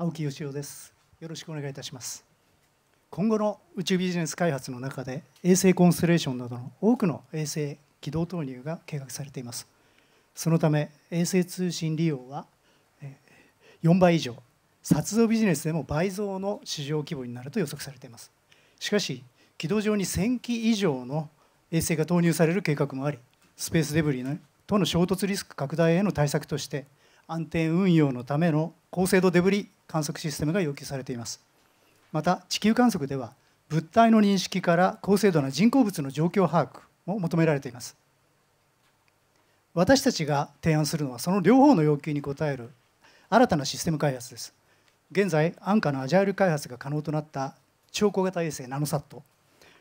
青木義雄ですよろしくお願いいたします今後の宇宙ビジネス開発の中で衛星コンストレーションなどの多くの衛星軌道投入が計画されていますそのため衛星通信利用は4倍以上撮像ビジネスでも倍増の市場規模になると予測されていますしかし軌道上に1000機以上の衛星が投入される計画もありスペースデブリとの衝突リスク拡大への対策として安定運用のための高精度デブリ観測システムが要求されていますまた地球観測では物体の認識から高精度な人工物の状況把握も求められています私たちが提案するのはその両方の要求に応える新たなシステム開発です現在安価なアジャイル開発が可能となった超小型衛星ナノサット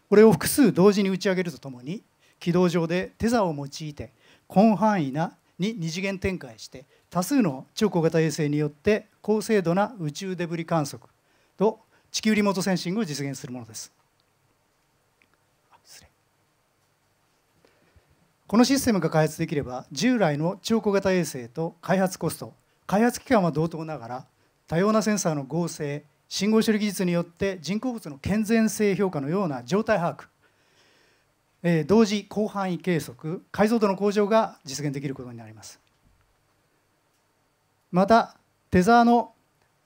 これを複数同時に打ち上げるとともに軌道上でテザーを用いて広範囲なに二次元展開して多数の超小型衛星によって高精度な宇宙デブリ観測と地球リモートセンシングを実現するものです。このシステムが開発できれば従来の超小型衛星と開発コスト開発期間は同等ながら多様なセンサーの合成信号処理技術によって人工物の健全性評価のような状態把握え同時広範囲計測解像度の向上が実現できることになりますまたテザーの、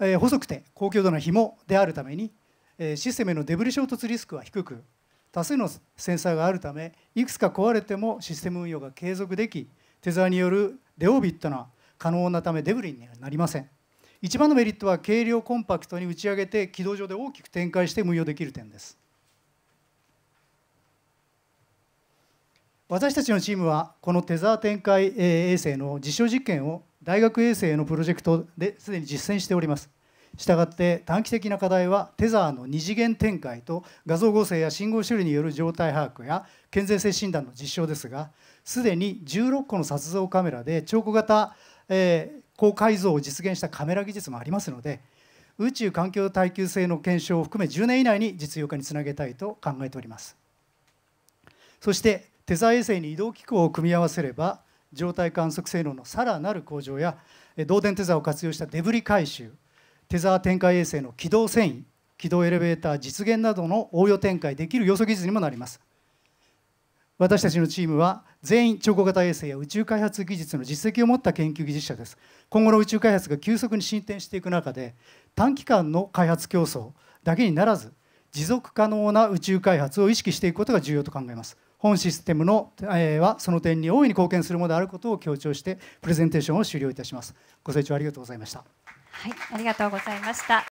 え細くて高強度な紐であるために、えシステムへのデブリ衝突リスクは低く多数のセンサーがあるためいくつか壊れてもシステム運用が継続できテザーによるデオービットな可能なためデブリにはなりません一番のメリットは軽量コンパクトに打ち上げて軌道上で大きく展開して運用できる点です私たちのチームはこのテザー展開衛星の実証実験を大学衛星のプロジェクトですでに実践しておりますしたがって短期的な課題はテザーの二次元展開と画像合成や信号処理による状態把握や健全性診断の実証ですがすでに16個の撮像カメラで超小型、えー、高解像を実現したカメラ技術もありますので宇宙環境耐久性の検証を含め10年以内に実用化につなげたいと考えておりますそしてテザー衛星に移動機構を組み合わせれば状態観測性能のさらなる向上や導電テザーを活用したデブリ回収テザー展開衛星の軌道遷移軌道エレベーター実現などの応用展開できる予測技術にもなります私たちのチームは全員超小型衛星や宇宙開発技術の実績を持った研究技術者です今後の宇宙開発が急速に進展していく中で短期間の開発競争だけにならず持続可能な宇宙開発を意識していくことが重要と考えます本システムの、えー、はその点に大いに貢献するものであることを強調してプレゼンテーションを終了いたしますご清聴ありがとうございましたはいありがとうございました